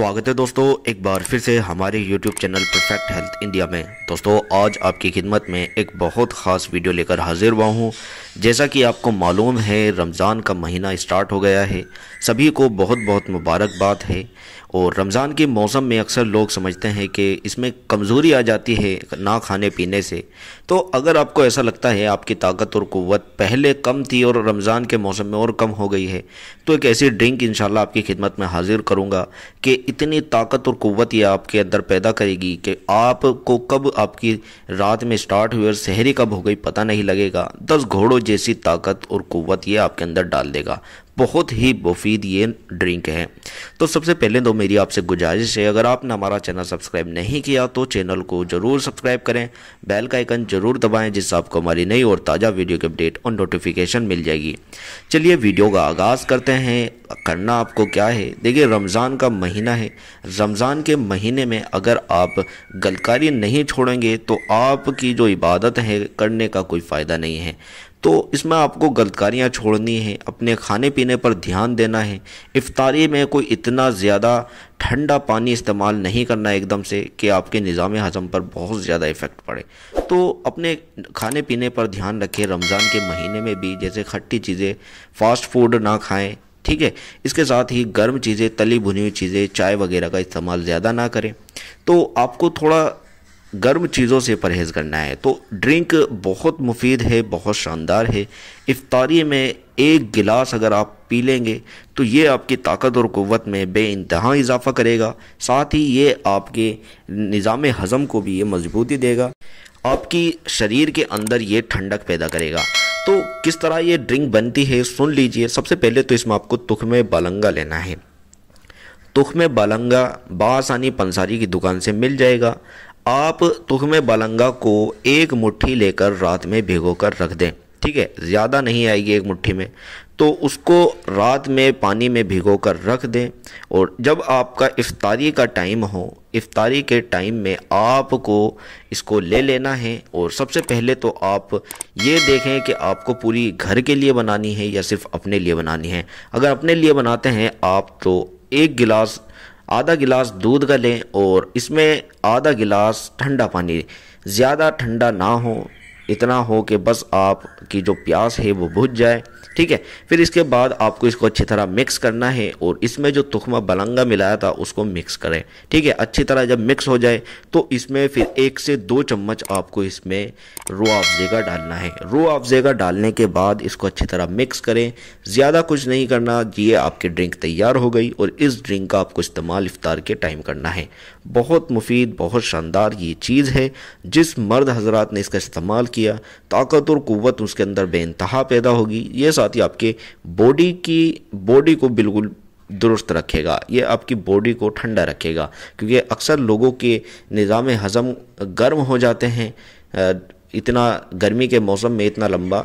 स्वागत है दोस्तों एक बार फिर से हमारे YouTube channel perfect health India में दोस्तों आज आपकी खिदमत में एक बहुत ख़ास वीडियो लेकर हाजिर हुआ हूँ जैसा कि आपको मालूम है रमज़ान का महीना स्टार्ट हो गया है सभी को बहुत बहुत मुबारकबाद है और रमज़ान के मौसम में अक्सर लोग समझते हैं कि इसमें कमज़ोरी आ जाती है ना खाने पीने से तो अगर आपको ऐसा लगता है आपकी ताकत और क़वत पहले कम थी और रमज़ान के मौसम में और कम हो गई है तो एक ऐसी ड्रिंक इन आपकी खिदमत में हाजिर करूँगा कि इतनी ताकत और क़वत यह आपके अंदर पैदा करेगी कि आपको कब आपकी रात में स्टार्ट हुई और शहरी कब हो गई पता नहीं लगेगा दस घोड़ों जैसी ताकत और कुत ये आपके अंदर डाल देगा बहुत ही मुफीद ये ड्रिंक है तो सबसे पहले तो मेरी आपसे गुजारिश है अगर आपने हमारा चैनल सब्सक्राइब नहीं किया तो चैनल को ज़रूर सब्सक्राइब करें बेल का आइकन ज़रूर दबाएं जिससे आपको हमारी नई और ताज़ा वीडियो की अपडेट और नोटिफिकेशन मिल जाएगी चलिए वीडियो का आगाज़ करते हैं करना आपको क्या है देखिए रमज़ान का महीना है रमज़ान के महीने में अगर आप गलकारी नहीं छोड़ेंगे तो आपकी जो इबादत है करने का कोई फ़ायदा नहीं है तो इसमें आपको गलतकारियाँ छोड़नी हैं अपने खाने पीने पर ध्यान देना है इफ्तारी में कोई इतना ज़्यादा ठंडा पानी इस्तेमाल नहीं करना एकदम से कि आपके निज़ाम हज़म पर बहुत ज़्यादा इफ़ेक्ट पड़े तो अपने खाने पीने पर ध्यान रखें रमज़ान के महीने में भी जैसे खट्टी चीज़ें फ़ास्ट फूड ना खाएँ ठीक है इसके साथ ही गर्म चीज़ें तली भुनी हुई चीज़ें चाय वगैरह का इस्तेमाल ज़्यादा ना करें तो आपको थोड़ा गर्म चीज़ों से परहेज़ करना है तो ड्रिंक बहुत मुफीद है बहुत शानदार है इफ्तारी में एक गिलास अगर आप पी लेंगे तो ये आपकी ताकत और क़वत में बे इंतहा इजाफ़ा करेगा साथ ही ये आपके निज़ाम हज़म को भी ये मजबूती देगा आपकी शरीर के अंदर ये ठंडक पैदा करेगा तो किस तरह ये ड्रिंक बनती है सुन लीजिए सबसे पहले तो इसमें आपको तुखमे बालंगा लेना है तुखमे बालंगा बासानी पंसारी की दुकान से मिल जाएगा आप तुखमे बलंगा को एक मुट्ठी लेकर रात में भिगो कर रख दें ठीक है ज़्यादा नहीं आएगी एक मुट्ठी में तो उसको रात में पानी में भिगो कर रख दें और जब आपका इफ्तारी का टाइम हो इफ्तारी के टाइम में आपको इसको ले लेना है और सबसे पहले तो आप ये देखें कि आपको पूरी घर के लिए बनानी है या सिर्फ अपने लिए बनानी है अगर अपने लिए बनाते हैं आप तो एक गिलास आधा गिलास दूध का लें और इसमें आधा गिलास ठंडा पानी ज़्यादा ठंडा ना हो इतना हो कि बस आपकी जो प्यास है वो बुझ जाए ठीक है फिर इसके बाद आपको इसको अच्छी तरह मिक्स करना है और इसमें जो तुखमा बलंगा मिलाया था उसको मिक्स करें ठीक है अच्छी तरह जब मिक्स हो जाए तो इसमें फिर एक से दो चम्मच आपको इसमें रो अफजे का डालना है रो अफजे का डालने के बाद इसको अच्छी तरह मिक्स करें ज़्यादा कुछ नहीं करना ये आपकी ड्रिंक तैयार हो गई और इस ड्रिंक का आपको इस्तेमाल इफ़ार के टाइम करना है बहुत मुफीद बहुत शानदार ये चीज़ है जिस मर्द हजरात ने इसका इस्तेमाल किया किया ताकत और कुत उसके अंदर बेानतहा पैदा होगी ये साथ ही आपके बॉडी की बॉडी को बिल्कुल दुरुस्त रखेगा ये आपकी बॉडी को ठंडा रखेगा क्योंकि अक्सर लोगों के निज़ाम हज़म गर्म हो जाते हैं इतना गर्मी के मौसम में इतना लंबा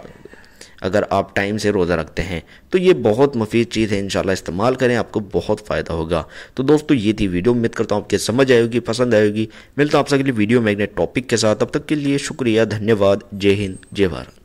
अगर आप टाइम से रोज़ा रखते हैं तो ये बहुत मुफीद चीज़ है इंशाल्लाह इस्तेमाल करें आपको बहुत फ़ायदा होगा तो दोस्तों ये थी वीडियो उम्मीद करता हूँ आपके समझ आएगी पसंद आएगी मिलता हूँ आपसे अगली वीडियो में मैगनेट टॉपिक के साथ अब तक के लिए शुक्रिया धन्यवाद जय हिंद जय भारत